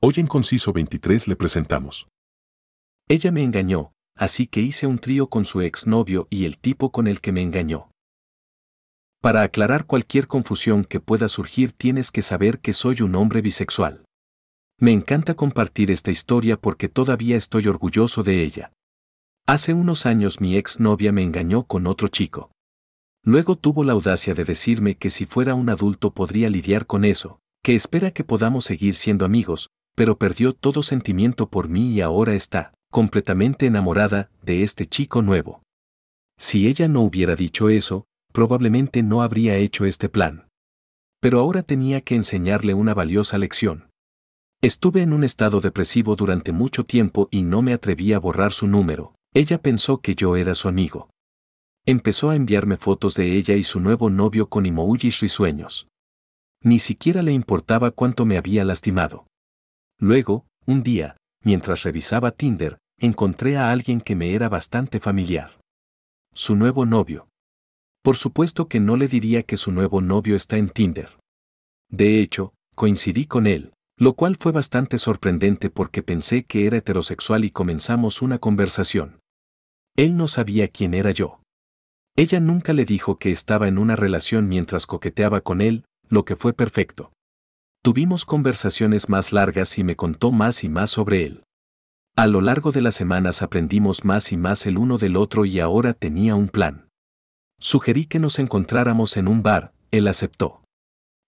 Hoy en Conciso 23 le presentamos. Ella me engañó, así que hice un trío con su exnovio y el tipo con el que me engañó. Para aclarar cualquier confusión que pueda surgir tienes que saber que soy un hombre bisexual. Me encanta compartir esta historia porque todavía estoy orgulloso de ella. Hace unos años mi exnovia me engañó con otro chico. Luego tuvo la audacia de decirme que si fuera un adulto podría lidiar con eso, que espera que podamos seguir siendo amigos, pero perdió todo sentimiento por mí y ahora está completamente enamorada de este chico nuevo. Si ella no hubiera dicho eso, probablemente no habría hecho este plan. Pero ahora tenía que enseñarle una valiosa lección. Estuve en un estado depresivo durante mucho tiempo y no me atreví a borrar su número. Ella pensó que yo era su amigo. Empezó a enviarme fotos de ella y su nuevo novio con emojis risueños. Ni siquiera le importaba cuánto me había lastimado. Luego, un día, mientras revisaba Tinder, encontré a alguien que me era bastante familiar. Su nuevo novio. Por supuesto que no le diría que su nuevo novio está en Tinder. De hecho, coincidí con él, lo cual fue bastante sorprendente porque pensé que era heterosexual y comenzamos una conversación. Él no sabía quién era yo. Ella nunca le dijo que estaba en una relación mientras coqueteaba con él, lo que fue perfecto. Tuvimos conversaciones más largas y me contó más y más sobre él. A lo largo de las semanas aprendimos más y más el uno del otro y ahora tenía un plan. Sugerí que nos encontráramos en un bar, él aceptó.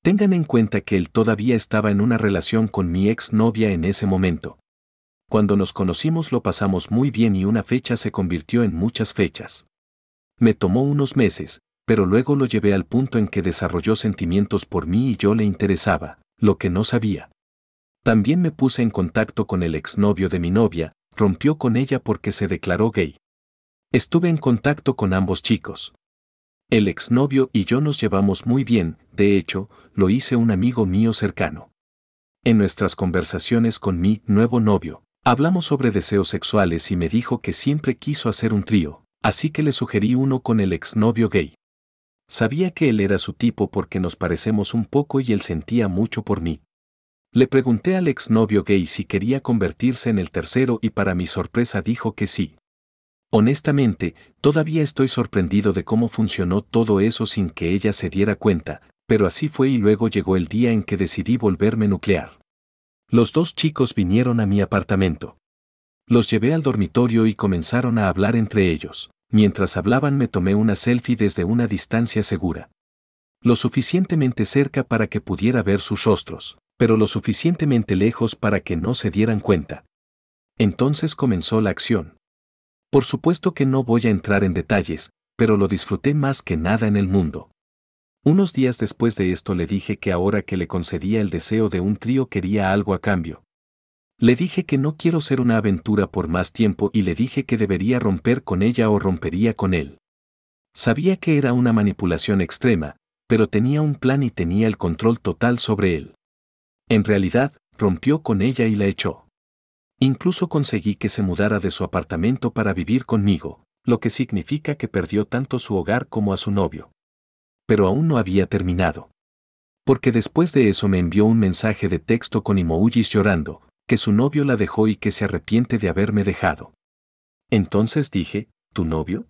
Tengan en cuenta que él todavía estaba en una relación con mi ex novia en ese momento. Cuando nos conocimos lo pasamos muy bien y una fecha se convirtió en muchas fechas. Me tomó unos meses, pero luego lo llevé al punto en que desarrolló sentimientos por mí y yo le interesaba lo que no sabía. También me puse en contacto con el exnovio de mi novia, rompió con ella porque se declaró gay. Estuve en contacto con ambos chicos. El exnovio y yo nos llevamos muy bien, de hecho, lo hice un amigo mío cercano. En nuestras conversaciones con mi nuevo novio, hablamos sobre deseos sexuales y me dijo que siempre quiso hacer un trío, así que le sugerí uno con el exnovio gay. Sabía que él era su tipo porque nos parecemos un poco y él sentía mucho por mí. Le pregunté al exnovio gay si quería convertirse en el tercero y para mi sorpresa dijo que sí. Honestamente, todavía estoy sorprendido de cómo funcionó todo eso sin que ella se diera cuenta, pero así fue y luego llegó el día en que decidí volverme nuclear. Los dos chicos vinieron a mi apartamento. Los llevé al dormitorio y comenzaron a hablar entre ellos. Mientras hablaban me tomé una selfie desde una distancia segura. Lo suficientemente cerca para que pudiera ver sus rostros, pero lo suficientemente lejos para que no se dieran cuenta. Entonces comenzó la acción. Por supuesto que no voy a entrar en detalles, pero lo disfruté más que nada en el mundo. Unos días después de esto le dije que ahora que le concedía el deseo de un trío quería algo a cambio, le dije que no quiero ser una aventura por más tiempo y le dije que debería romper con ella o rompería con él. Sabía que era una manipulación extrema, pero tenía un plan y tenía el control total sobre él. En realidad, rompió con ella y la echó. Incluso conseguí que se mudara de su apartamento para vivir conmigo, lo que significa que perdió tanto su hogar como a su novio. Pero aún no había terminado. Porque después de eso me envió un mensaje de texto con emojis llorando, que su novio la dejó y que se arrepiente de haberme dejado. Entonces dije, ¿tu novio?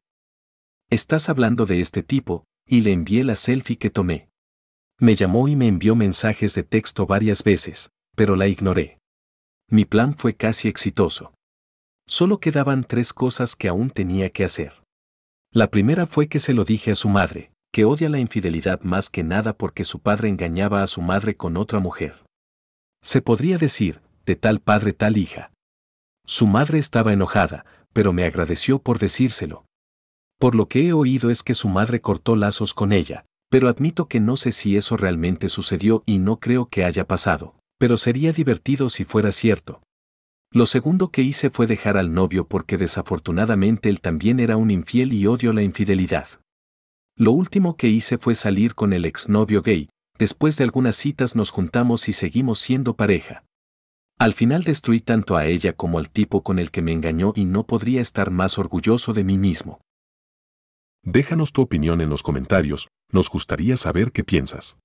Estás hablando de este tipo, y le envié la selfie que tomé. Me llamó y me envió mensajes de texto varias veces, pero la ignoré. Mi plan fue casi exitoso. Solo quedaban tres cosas que aún tenía que hacer. La primera fue que se lo dije a su madre, que odia la infidelidad más que nada porque su padre engañaba a su madre con otra mujer. Se podría decir, de tal padre tal hija. Su madre estaba enojada, pero me agradeció por decírselo. Por lo que he oído es que su madre cortó lazos con ella, pero admito que no sé si eso realmente sucedió y no creo que haya pasado, pero sería divertido si fuera cierto. Lo segundo que hice fue dejar al novio porque desafortunadamente él también era un infiel y odio la infidelidad. Lo último que hice fue salir con el exnovio gay, después de algunas citas nos juntamos y seguimos siendo pareja. Al final destruí tanto a ella como al tipo con el que me engañó y no podría estar más orgulloso de mí mismo. Déjanos tu opinión en los comentarios, nos gustaría saber qué piensas.